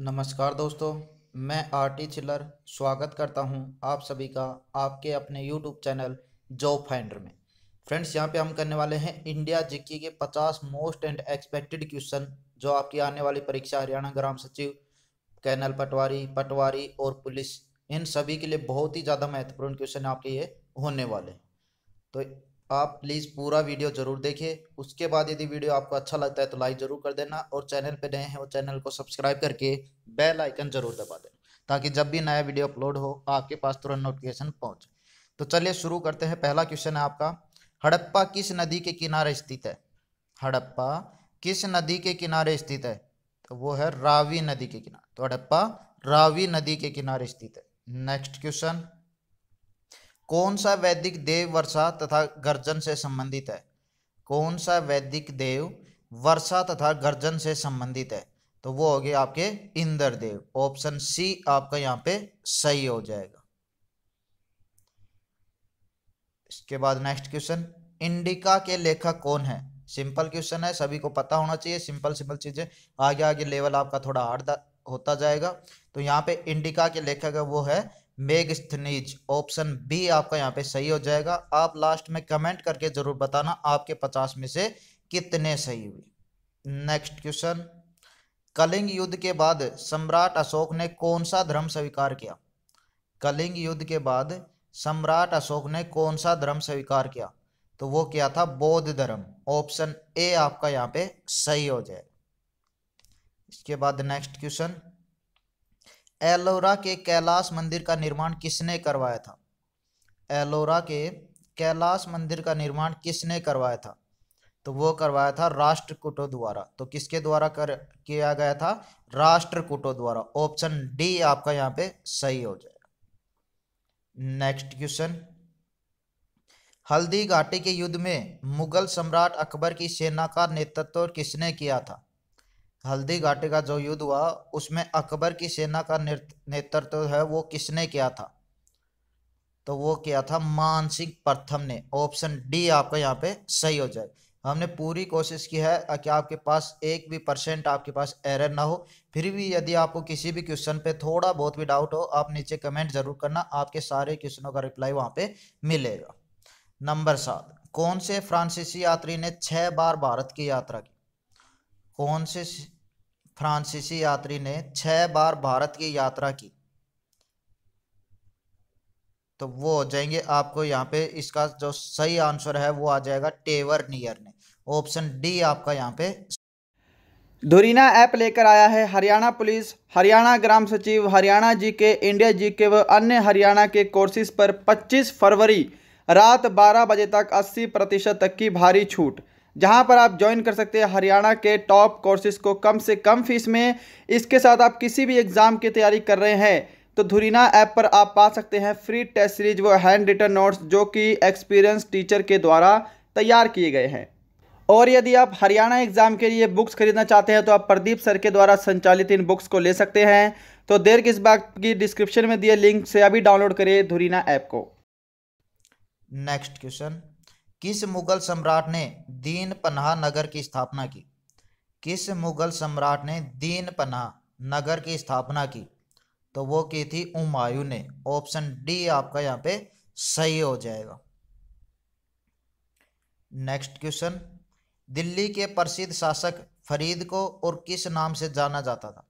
नमस्कार दोस्तों मैं आरटी चिल्लर स्वागत करता हूं आप सभी का आपके अपने यूट्यूब चैनल जॉब फाइंडर में फ्रेंड्स यहां पे हम करने वाले हैं इंडिया जीके के 50 मोस्ट एंड एक्सपेक्टेड क्वेश्चन जो आपकी आने वाली परीक्षा हरियाणा ग्राम सचिव कैनल पटवारी पटवारी और पुलिस इन सभी के लिए बहुत ही ज़्यादा महत्वपूर्ण क्वेश्चन आपके ये होने वाले तो आप प्लीज़ पूरा वीडियो ज़रूर देखिए उसके बाद यदि वीडियो आपको अच्छा लगता है तो लाइक ज़रूर कर देना और चैनल पर नए हैं वो चैनल को सब्सक्राइब करके बेल आइकन ज़रूर दबा देना ताकि जब भी नया वीडियो अपलोड हो आपके पास तुरंत नोटिफिकेशन पहुंचे तो चलिए शुरू करते हैं पहला क्वेश्चन है आपका हड़प्पा किस नदी के किनारे स्थित है हड़प्पा किस नदी के किनारे स्थित है तो वो है रावी नदी के किनारे तो हड़प्पा रावी नदी के किनारे स्थित है नेक्स्ट क्वेश्चन कौन सा वैदिक देव वर्षा तथा गर्जन से संबंधित है कौन सा वैदिक देव वर्षा तथा गर्जन से संबंधित है तो वो हो गए आपके इंद्र देव ऑप्शन सी आपका यहाँ पे सही हो जाएगा इसके बाद नेक्स्ट क्वेश्चन इंडिका के लेखक कौन है सिंपल क्वेश्चन है सभी को पता होना चाहिए सिंपल सिंपल चीजें आगे आगे लेवल आपका थोड़ा हार्ड होता जाएगा तो यहाँ पे इंडिका के लेखक है वो है मेगस्थनीज ऑप्शन बी आपका यहाँ पे सही हो जाएगा आप लास्ट में कमेंट करके जरूर बताना आपके पचास में से कितने सही हुए नेक्स्ट क्वेश्चन कलिंग युद्ध के बाद सम्राट अशोक ने कौन सा धर्म स्वीकार किया कलिंग युद्ध के बाद सम्राट अशोक ने कौन सा धर्म स्वीकार किया तो वो क्या था बौद्ध धर्म ऑप्शन ए आपका यहाँ पे सही हो जाएगा इसके बाद नेक्स्ट क्वेश्चन एलोरा के कैलाश मंदिर का निर्माण किसने करवाया था एलोरा के कैलाश मंदिर का निर्माण किसने करवाया था तो वो करवाया था राष्ट्रकूटों द्वारा तो किसके द्वारा कर किया गया था राष्ट्रकूटों द्वारा ऑप्शन डी आपका यहाँ पे सही हो जाएगा नेक्स्ट क्वेश्चन हल्दी घाटी के युद्ध में मुगल सम्राट अकबर की सेना का नेतृत्व किसने किया था हल्दी घाटी का जो युद्ध हुआ उसमें अकबर की सेना का नेतृत्व तो है वो किसने किया था तो वो किया था मानसिंह प्रथम ने ऑप्शन डी आपका यहाँ पे सही हो जाए हमने पूरी कोशिश की है कि आपके पास एक भी परसेंट आपके पास एरर ना हो फिर भी यदि आपको किसी भी क्वेश्चन पे थोड़ा बहुत भी डाउट हो आप नीचे कमेंट जरूर करना आपके सारे क्वेश्चनों का रिप्लाई वहाँ पे मिलेगा नंबर सात कौन से फ्रांसीसी यात्री ने छह बार भारत की यात्रा की कौन से फ्रांसीसी यात्री ने छह बार भारत की यात्रा की तो वो हो जाएंगे आपको यहाँ पे इसका जो सही आंसर है वो आ जाएगा टेवर नियर ने ऑप्शन डी आपका यहाँ पे धुरीना ऐप लेकर आया है हरियाणा पुलिस हरियाणा ग्राम सचिव हरियाणा जी के इंडिया जी के व अन्य हरियाणा के कोर्सेज पर 25 फरवरी रात 12 बजे तक 80 प्रतिशत तक की भारी छूट जहां पर आप ज्वाइन कर सकते हैं हरियाणा के टॉप कोर्सेज को कम से कम फीस में इसके साथ आप किसी भी एग्ज़ाम की तैयारी कर रहे हैं तो धुरीना ऐप पर आप पा सकते हैं फ्री टेस्ट सीरीज व हैंड रिटर्न नोट्स जो कि एक्सपीरियंस टीचर के द्वारा तैयार किए गए हैं और यदि आप हरियाणा एग्ज़ाम के लिए बुक्स खरीदना चाहते हैं तो आप प्रदीप सर के द्वारा संचालित इन बुक्स को ले सकते हैं तो देर किस बात की डिस्क्रिप्शन में दिए लिंक से अभी डाउनलोड करें धुरीना ऐप को नेक्स्ट क्वेश्चन किस मुगल सम्राट ने दीन पन्हा नगर की स्थापना की किस मुगल सम्राट ने दीन पन्हा नगर की स्थापना की तो वो की थी उमायू ने ऑप्शन डी आपका यहाँ पे सही हो जाएगा नेक्स्ट क्वेश्चन दिल्ली के प्रसिद्ध शासक फरीद को और किस नाम से जाना जाता था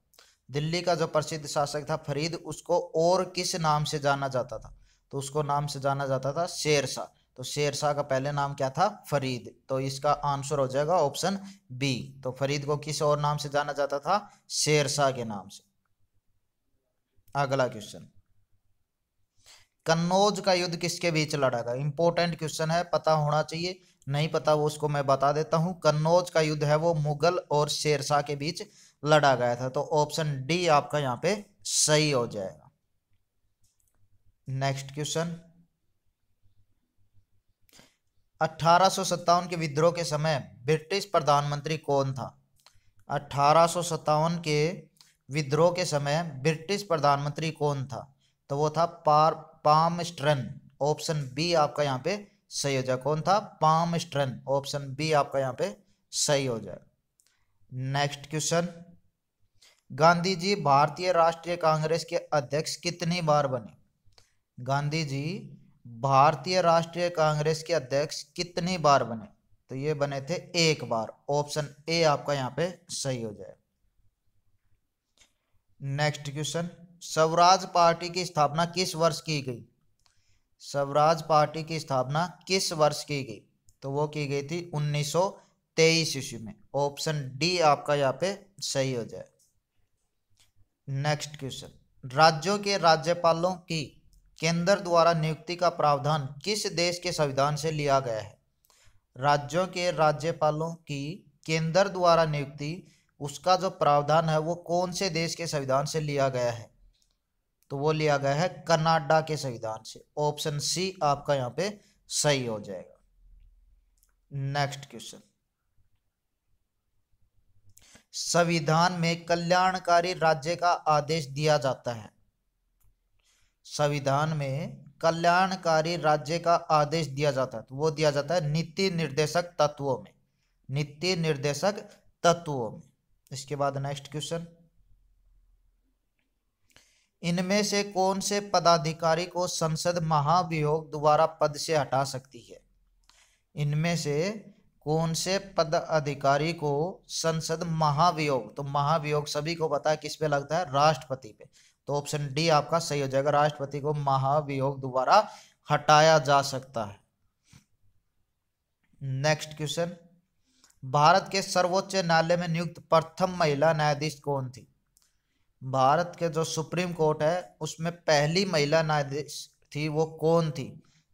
दिल्ली का जो प्रसिद्ध शासक था फरीद उसको और किस नाम से जाना जाता था तो उसको नाम से जाना जाता था शेर शाह तो शेरशाह का पहले नाम क्या था फरीद तो इसका आंसर हो जाएगा ऑप्शन बी तो फरीद को किस और नाम से जाना जाता था शेरशाह के नाम से अगला क्वेश्चन कन्नौज का युद्ध किसके बीच लड़ा गया इंपॉर्टेंट क्वेश्चन है पता होना चाहिए नहीं पता वो उसको मैं बता देता हूं कन्नौज का युद्ध है वो मुगल और शेरशाह के बीच लड़ा गया था तो ऑप्शन डी आपका यहां पे सही हो जाएगा नेक्स्ट क्वेश्चन अठारह के विद्रोह के समय ब्रिटिश प्रधानमंत्री कौन था अठारह के विद्रोह के समय ब्रिटिश प्रधानमंत्री कौन था तो वो था पार पाम स्ट्रन ऑप्शन बी आपका यहाँ पे सही हो जाए कौन था पाम स्ट्रन ऑप्शन बी आपका यहाँ पे सही हो जाए नेक्स्ट क्वेश्चन गांधी जी भारतीय राष्ट्रीय कांग्रेस के अध्यक्ष कितनी बार बने गांधी जी भारतीय राष्ट्रीय कांग्रेस के अध्यक्ष कितनी बार बने तो ये बने थे एक बार ऑप्शन ए आपका यहाँ पे सही हो जाए नेक्स्ट क्वेश्चन स्वराज पार्टी की स्थापना किस वर्ष की गई स्वराज पार्टी की स्थापना किस वर्ष की गई तो वो की गई थी 1923 ईस्वी में ऑप्शन डी आपका यहाँ पे सही हो जाए नेक्स्ट क्वेश्चन राज्यों के राज्यपालों की केंद्र द्वारा नियुक्ति का प्रावधान किस देश के संविधान से लिया गया है राज्यों के राज्यपालों की केंद्र द्वारा नियुक्ति उसका जो प्रावधान है वो कौन से देश के संविधान से लिया गया है तो वो लिया गया है कनाडा के संविधान से ऑप्शन सी आपका यहाँ पे सही हो जाएगा नेक्स्ट क्वेश्चन संविधान में कल्याणकारी राज्य का आदेश दिया जाता है संविधान में कल्याणकारी राज्य का आदेश दिया जाता है तो वो दिया जाता है नीति निर्देशक तत्वों में नीति निर्देशक तत्वों में इसके बाद नेक्स्ट क्वेश्चन इनमें से कौन से पदाधिकारी को संसद महाभियोग द्वारा पद से हटा सकती है इनमें से कौन से पद अधिकारी को संसद महाभियोग तो महाभियोग सभी को पता है किस पे लगता है राष्ट्रपति पे तो ऑप्शन डी आपका सही हो जाएगा राष्ट्रपति को महाभियोग द्वारा हटाया जा सकता है नेक्स्ट क्वेश्चन भारत के सर्वोच्च न्यायालय में नियुक्त प्रथम महिला न्यायाधीश कौन थी भारत के जो सुप्रीम कोर्ट है उसमें पहली महिला न्यायाधीश थी वो कौन थी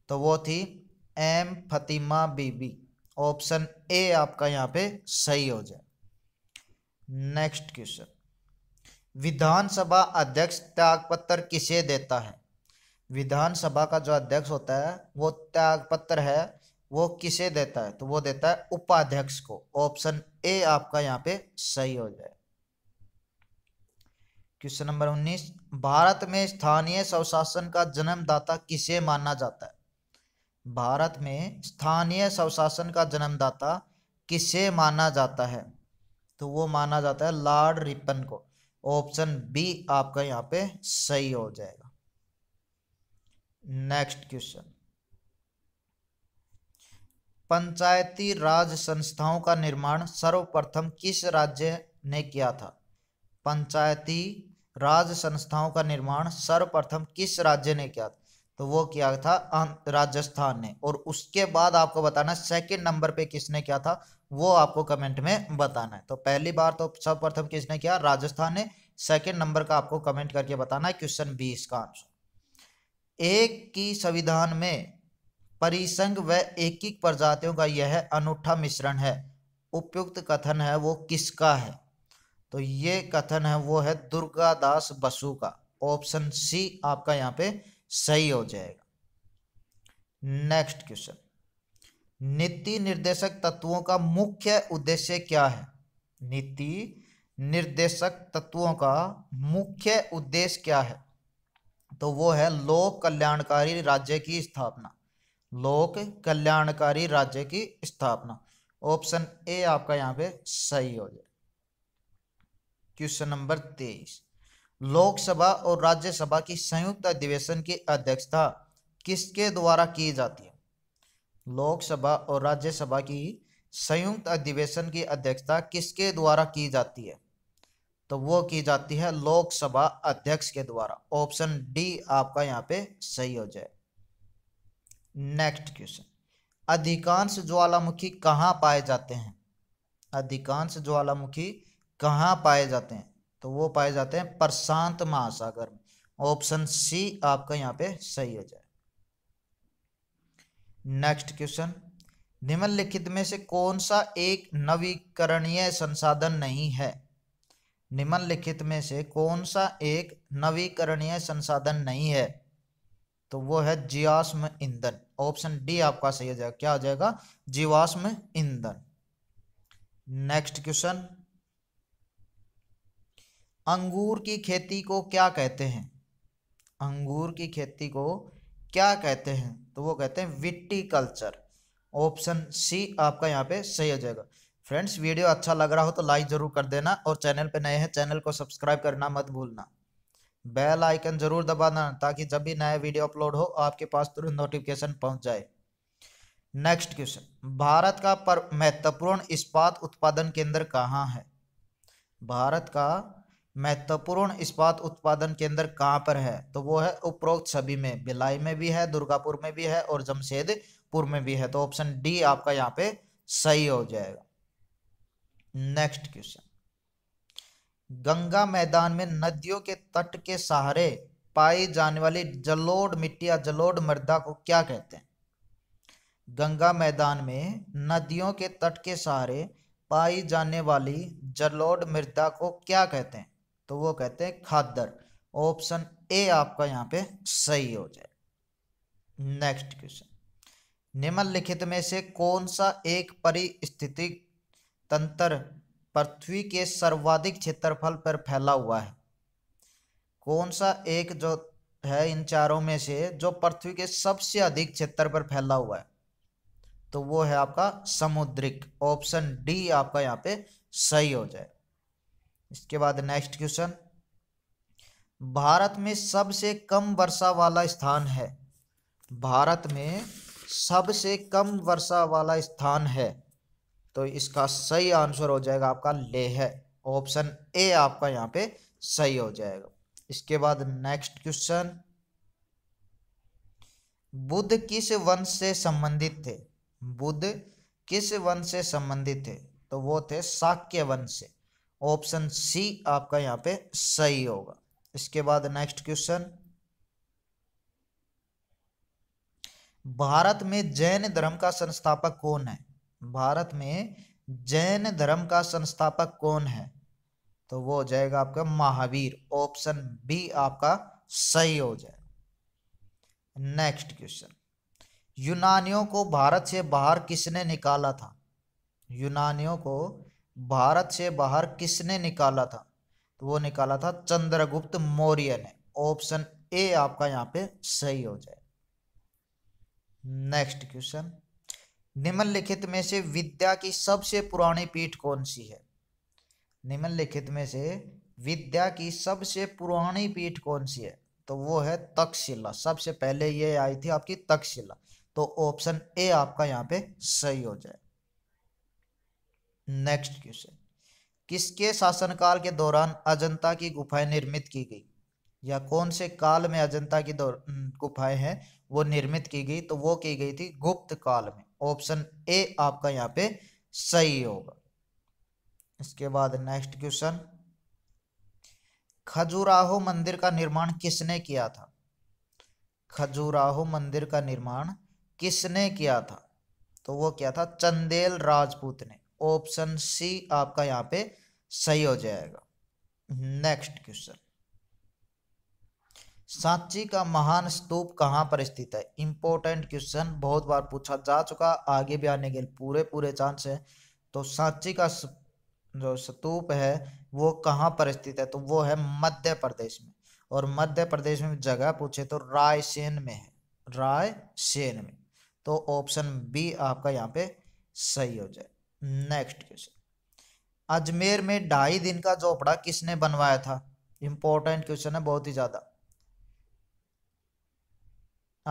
तो वो थी एम फतिमा बीबी ऑप्शन ए आपका यहाँ पे सही हो जाए नेक्स्ट क्वेश्चन विधानसभा अध्यक्ष त्यागपत्र किसे देता है विधानसभा का जो अध्यक्ष होता है वो त्यागपत्र है वो किसे देता है तो वो देता है उपाध्यक्ष को ऑप्शन ए आपका यहाँ पे सही हो जाए क्वेश्चन नंबर उन्नीस भारत में स्थानीय स्वशासन का जन्मदाता किसे माना जाता है भारत में स्थानीय स्वशासन का जन्मदाता किसे माना जाता है तो वो माना जाता है लॉर्ड रिपन को ऑप्शन बी आपका यहाँ पे सही हो जाएगा नेक्स्ट क्वेश्चन पंचायती राज संस्थाओं का निर्माण सर्वप्रथम किस राज्य ने किया था पंचायती राज संस्थाओं का निर्माण सर्वप्रथम किस राज्य ने किया था तो वो किया था अं, राजस्थान ने और उसके बाद आपको बताना सेकंड नंबर पे किसने किया था वो आपको कमेंट में बताना है तो पहली बार तो सर्वप्रथम किसने किया राजस्थान ने सेकंड नंबर का आपको कमेंट करके बताना है क्वेश्चन बीस का आंसर एक की संविधान में परिसंघ व एक प्रजातियों का यह अनूठा मिश्रण है उपयुक्त कथन है वो किसका है तो ये कथन है वो है दुर्गादास बसु का ऑप्शन सी आपका यहाँ पे सही हो जाएगा नेक्स्ट क्वेश्चन नीति निर्देशक तत्वों का मुख्य उद्देश्य क्या है नीति निर्देशक तत्वों का मुख्य उद्देश्य क्या है तो वो है लोक कल्याणकारी राज्य की स्थापना लोक कल्याणकारी राज्य की स्थापना ऑप्शन ए आपका यहां पे सही हो जाए क्वेश्चन नंबर तेईस लोकसभा और राज्यसभा की संयुक्त अधिवेशन की अध्यक्षता किसके द्वारा की जाती है लोकसभा और राज्यसभा की संयुक्त अधिवेशन की अध्यक्षता किसके द्वारा की जाती है तो वो की जाती है लोकसभा अध्यक्ष के द्वारा ऑप्शन डी आपका यहाँ पे सही हो जाए नेक्स्ट क्वेश्चन अधिकांश ज्वालामुखी कहाँ पाए जाते हैं अधिकांश ज्वालामुखी कहाँ पाए जाते हैं तो वो पाए जाते हैं प्रशांत महासागर में ऑप्शन सी आपका यहाँ पे सही हो जाए नेक्स्ट क्वेश्चन निम्नलिखित में से कौन सा एक नवीकरणीय संसाधन नहीं है निम्नलिखित में से कौन सा एक नवीकरणीय संसाधन नहीं है तो वो है जीवाश्म ईंधन ऑप्शन डी आपका सही हो जाएगा क्या हो जाएगा जीवाश्म ईंधन नेक्स्ट क्वेश्चन अंगूर की खेती को क्या कहते हैं अंगूर की खेती को क्या कहते हैं तो वो कहते हैं विट्टी कल्चर ऑप्शन सी आपका यहाँ पे सही हो जाएगा फ्रेंड्स वीडियो अच्छा लग रहा हो तो लाइक ज़रूर कर देना और चैनल पे नए हैं चैनल को सब्सक्राइब करना मत भूलना बेल आइकन ज़रूर दबाना ताकि जब भी नया वीडियो अपलोड हो आपके पास तुरंत नोटिफिकेशन पहुंच जाए नेक्स्ट क्वेश्चन भारत का महत्वपूर्ण इस्पात उत्पादन केंद्र कहाँ है भारत का महत्वपूर्ण इस्पात उत्पादन केंद्र कहाँ पर है तो वो है उपरोक्त सभी में भिलाई में भी है दुर्गापुर में भी है और जमशेदपुर में भी है तो ऑप्शन डी आपका यहाँ पे सही हो जाएगा नेक्स्ट क्वेश्चन गंगा मैदान में नदियों के तट के सहारे पाई जाने वाली जलोड मिट्टी या जलोड मृदा को क्या कहते हैं गंगा मैदान में नदियों के तट के सहारे पाई जाने वाली जलोड मृदा को क्या कहते हैं तो वो कहते हैं खादर ऑप्शन ए आपका यहाँ पे सही हो जाए नेक्स्ट क्वेश्चन निम्नलिखित में से कौन सा एक परिस्थितिक तंत्र पृथ्वी के सर्वाधिक क्षेत्रफल पर फैला हुआ है कौन सा एक जो है इन चारों में से जो पृथ्वी के सबसे अधिक क्षेत्र पर फैला हुआ है तो वो है आपका समुद्रिक ऑप्शन डी आपका यहाँ पे सही हो जाए इसके बाद नेक्स्ट क्वेश्चन भारत में सबसे कम वर्षा वाला स्थान है भारत में सबसे कम वर्षा वाला स्थान है तो इसका सही आंसर हो जाएगा आपका लेह ऑप्शन ए आपका यहाँ पे सही हो जाएगा इसके बाद नेक्स्ट क्वेश्चन बुद्ध किस वंश से संबंधित थे बुद्ध किस वंश से संबंधित थे तो वो थे शाक्य वंश से ऑप्शन सी आपका यहां पे सही होगा इसके बाद नेक्स्ट क्वेश्चन भारत में जैन धर्म का संस्थापक कौन है भारत में जैन धर्म का संस्थापक कौन है तो वो हो जाएगा आपका महावीर ऑप्शन बी आपका सही हो जाए नेक्स्ट क्वेश्चन यूनानियों को भारत से बाहर किसने निकाला था यूनानियों को भारत से बाहर किसने निकाला था तो वो निकाला था चंद्रगुप्त मौर्य ने ऑप्शन ए आपका यहाँ पे सही हो जाए नेक्स्ट क्वेश्चन निम्नलिखित में से विद्या की सबसे पुरानी पीठ कौन सी है निम्नलिखित में से विद्या की सबसे पुरानी पीठ कौन सी है तो वो है तक्षशिला सबसे पहले ये आई थी आपकी तक्षशिला तो ऑप्शन ए आपका यहाँ पे सही हो जाए नेक्स्ट क्वेश्चन किसके शासनकाल के दौरान अजंता की गुफाएं निर्मित की गई या कौन से काल में अजंता की गुफाएं हैं वो निर्मित की गई तो वो की गई थी गुप्त काल में ऑप्शन ए आपका यहाँ पे सही होगा इसके बाद नेक्स्ट क्वेश्चन खजुराहो मंदिर का निर्माण किसने किया था खजुराहो मंदिर का निर्माण किसने किया था तो वो क्या था चंदेल राजपूत ने ऑप्शन सी आपका यहां पे सही हो जाएगा नेक्स्ट क्वेश्चन सांची का महान स्तूप कहां पर स्थित है इंपॉर्टेंट क्वेश्चन बहुत बार पूछा जा चुका आगे भी आने के पूरे पूरे चांस है तो सांची का जो स्तूप है वो कहां पर स्थित है तो वो है मध्य प्रदेश में और मध्य प्रदेश में जगह पूछे तो रायसेन में है रायसेन में तो ऑप्शन बी आपका यहाँ पे सही हो जाए नेक्स्ट क्वेश्चन अजमेर में ढाई दिन का झोपड़ा किसने बनवाया था इंपॉर्टेंट क्वेश्चन है बहुत ही ज्यादा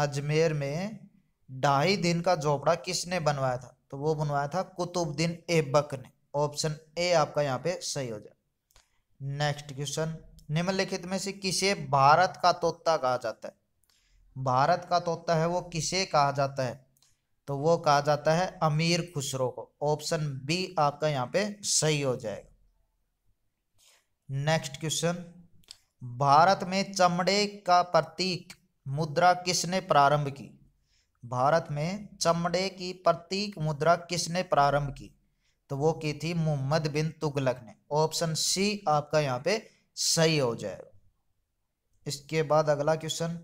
अजमेर में ढाई दिन का झोपड़ा किसने बनवाया था तो वो बनवाया था कुतुबुद्दीन ऐबक ने ऑप्शन ए आपका यहाँ पे सही हो जाए नेक्स्ट क्वेश्चन निम्नलिखित में से किसे भारत का तोता कहा जाता है भारत का तोता है वो किसे कहा जाता है तो वो कहा जाता है अमीर खुसरो को ऑप्शन बी आपका यहाँ पे सही हो जाएगा नेक्स्ट क्वेश्चन भारत में चमड़े का प्रतीक मुद्रा किसने प्रारंभ की भारत में चमड़े की प्रतीक मुद्रा किसने प्रारंभ की तो वो की थी मोहम्मद बिन तुगलक ने ऑप्शन सी आपका यहाँ पे सही हो जाएगा इसके बाद अगला क्वेश्चन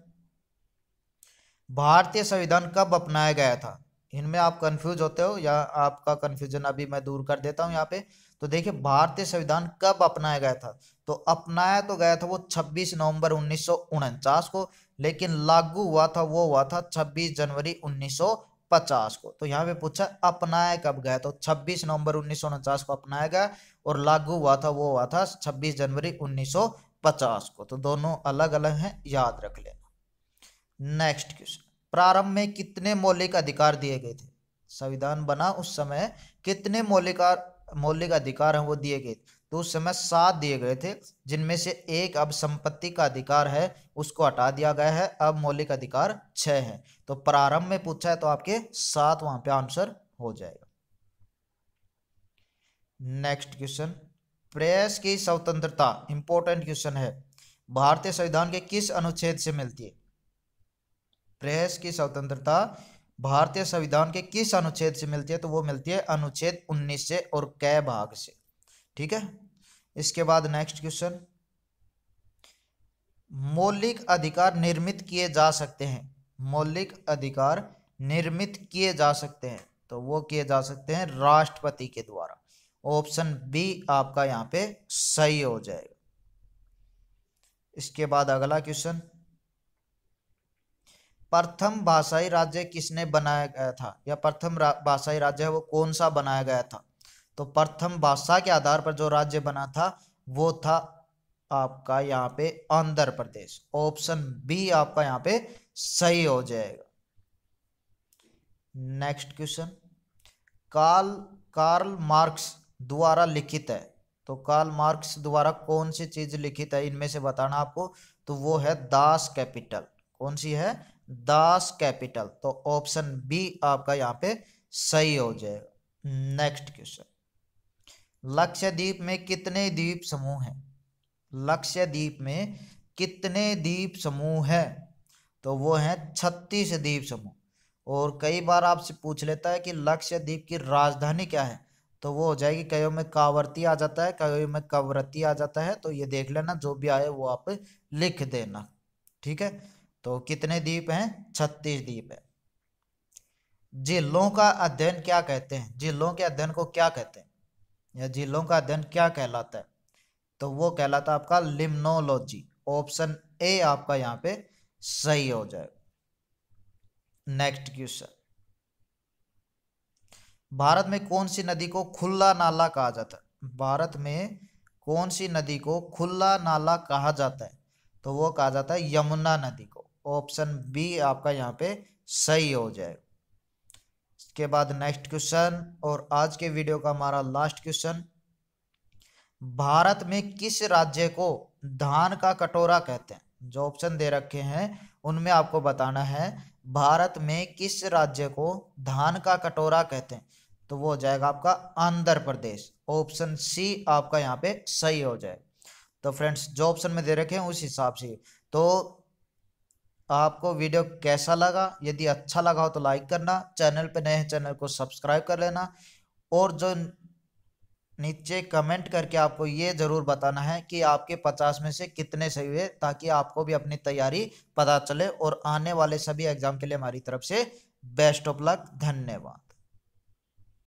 भारतीय संविधान कब अपनाया गया था इनमें आप कंफ्यूज होते हो या आपका कंफ्यूजन अभी मैं दूर कर देता हूँ यहाँ पे तो देखिए भारतीय संविधान कब अपनाया गया था तो अपनाया तो गया था वो 26 नवंबर उन्नीस को लेकिन लागू हुआ था वो हुआ था 26 जनवरी 1950 को तो यहाँ पे पूछा अपनाया कब गया तो 26 नवंबर उन्नीस को अपनाया गया और लागू हुआ था वो हुआ था छब्बीस जनवरी उन्नीस को तो दोनों अलग अलग है याद रख लेना नेक्स्ट क्वेश्चन प्रारंभ में कितने मौलिक अधिकार दिए गए थे संविधान बना उस समय कितने मौलिक मौलिक अधिकार हैं वो दिए गए तो उस समय सात दिए गए थे जिनमें से एक अब संपत्ति का अधिकार है उसको हटा दिया गया है अब मौलिक अधिकार छः है तो प्रारंभ में पूछा है तो आपके सात वहां पे आंसर हो जाएगा नेक्स्ट क्वेश्चन प्रेस की स्वतंत्रता इंपॉर्टेंट क्वेश्चन है भारतीय संविधान के किस अनुच्छेद से मिलती है प्रेस की स्वतंत्रता भारतीय संविधान के किस अनुच्छेद से मिलती है तो वो मिलती है अनुच्छेद 19 से और कै भाग से ठीक है इसके बाद नेक्स्ट क्वेश्चन मौलिक अधिकार निर्मित किए जा सकते हैं मौलिक अधिकार निर्मित किए जा सकते हैं तो वो किए जा सकते हैं राष्ट्रपति के द्वारा ऑप्शन बी आपका यहां पे सही हो जाएगा इसके बाद अगला क्वेश्चन प्रथम भाषाई राज्य किसने बनाया गया था या प्रथम भाषाई राज्य है वो कौन सा बनाया गया था तो प्रथम भाषा के आधार पर जो राज्य बना था वो था आपका यहाँ पे आंध्र प्रदेश ऑप्शन बी आपका यहाँ पे सही हो जाएगा next question Karl Karl Marx द्वारा लिखित है तो कार्ल मार्क्स द्वारा कौन सी चीज लिखित है इनमें से बताना आपको तो वो है दास कैपिटल कौन सी है दास कैपिटल तो ऑप्शन बी आपका यहाँ पे सही हो जाएगा नेक्स्ट क्वेश्चन लक्षद्वीप में कितने द्वीप समूह हैं लक्षद्वीप में कितने द्वीप समूह है तो वो हैं छत्तीस द्वीप समूह और कई बार आपसे पूछ लेता है कि लक्षद्वीप की राजधानी क्या है तो वो हो जाएगी कईयों में कावरती आ जाता है कईयों में कवरती आ जाता है तो ये देख लेना जो भी आए वो आप लिख देना ठीक है तो कितने द्वीप हैं छत्तीस द्वीप है जिलों का अध्ययन क्या कहते हैं जिलों के अध्ययन को क्या कहते हैं या जिलों का अध्ययन क्या कहलाता है तो वो कहलाता है आपका लिम्नोलॉजी ऑप्शन ए आपका यहाँ पे सही हो जाएगा नेक्स्ट क्वेश्चन भारत में कौन सी नदी को खुला नाला कहा जाता है भारत में कौन सी नदी को खुला नाला कहा जाता है तो वो कहा जाता है यमुना नदी को ऑप्शन बी आपका यहाँ पे सही हो जाए इसके बाद नेक्स्ट क्वेश्चन और आज के वीडियो का हमारा लास्ट क्वेश्चन भारत में किस राज्य को धान का कटोरा कहते हैं जो ऑप्शन दे रखे हैं उनमें आपको बताना है भारत में किस राज्य को धान का कटोरा कहते हैं तो वो हो जाएगा आपका आंध्र प्रदेश ऑप्शन सी आपका यहाँ पे सही हो जाए तो फ्रेंड्स जो ऑप्शन में दे रखे हैं उस हिसाब से तो आपको वीडियो कैसा लगा यदि अच्छा लगा हो तो लाइक करना चैनल पर नए चैनल को सब्सक्राइब कर लेना और जो नीचे कमेंट करके आपको ये ज़रूर बताना है कि आपके पचास में से कितने सही हुए ताकि आपको भी अपनी तैयारी पता चले और आने वाले सभी एग्ज़ाम के लिए हमारी तरफ से बेस्ट ऑफ लक धन्यवाद